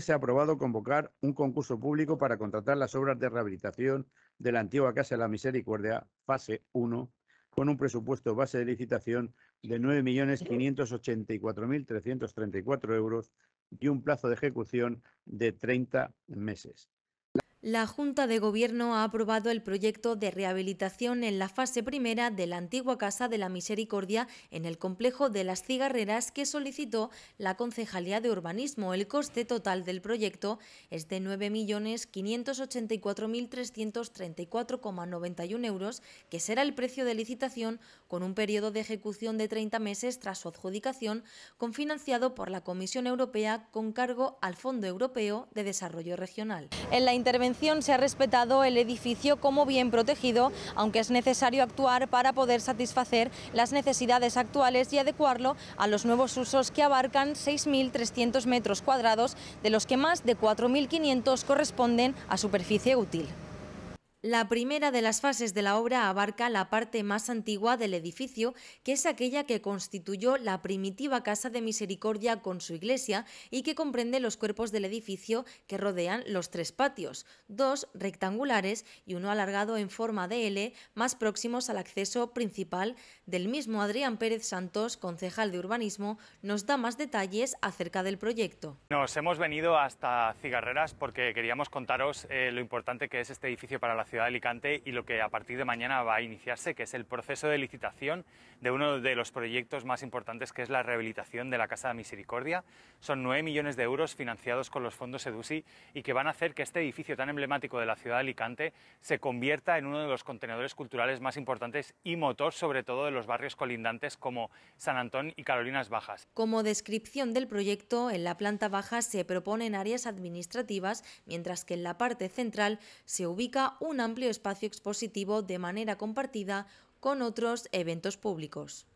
se ha aprobado convocar un concurso público para contratar las obras de rehabilitación de la antigua Casa de la Misericordia, fase 1, con un presupuesto base de licitación de 9.584.334 euros y un plazo de ejecución de 30 meses. La Junta de Gobierno ha aprobado el proyecto de rehabilitación en la fase primera de la antigua Casa de la Misericordia en el complejo de las Cigarreras que solicitó la Concejalía de Urbanismo. El coste total del proyecto es de 9.584.334,91 euros, que será el precio de licitación con un periodo de ejecución de 30 meses tras su adjudicación, financiado por la Comisión Europea con cargo al Fondo Europeo de Desarrollo Regional. En la intervención se ha respetado el edificio como bien protegido, aunque es necesario actuar para poder satisfacer las necesidades actuales y adecuarlo a los nuevos usos que abarcan 6.300 metros cuadrados, de los que más de 4.500 corresponden a superficie útil. La primera de las fases de la obra abarca la parte más antigua del edificio, que es aquella que constituyó la primitiva Casa de Misericordia con su iglesia y que comprende los cuerpos del edificio que rodean los tres patios, dos rectangulares y uno alargado en forma de L, más próximos al acceso principal del mismo. Adrián Pérez Santos, concejal de urbanismo, nos da más detalles acerca del proyecto. Nos hemos venido hasta Cigarreras porque queríamos contaros eh, lo importante que es este edificio para la ciudad ciudad de Alicante y lo que a partir de mañana va a iniciarse, que es el proceso de licitación de uno de los proyectos más importantes, que es la rehabilitación de la Casa de Misericordia. Son 9 millones de euros financiados con los fondos EDUSI y que van a hacer que este edificio tan emblemático de la ciudad de Alicante se convierta en uno de los contenedores culturales más importantes y motor, sobre todo, de los barrios colindantes como San Antón y Carolinas Bajas. Como descripción del proyecto, en la planta baja se proponen áreas administrativas, mientras que en la parte central se ubica una amplio espacio expositivo de manera compartida con otros eventos públicos.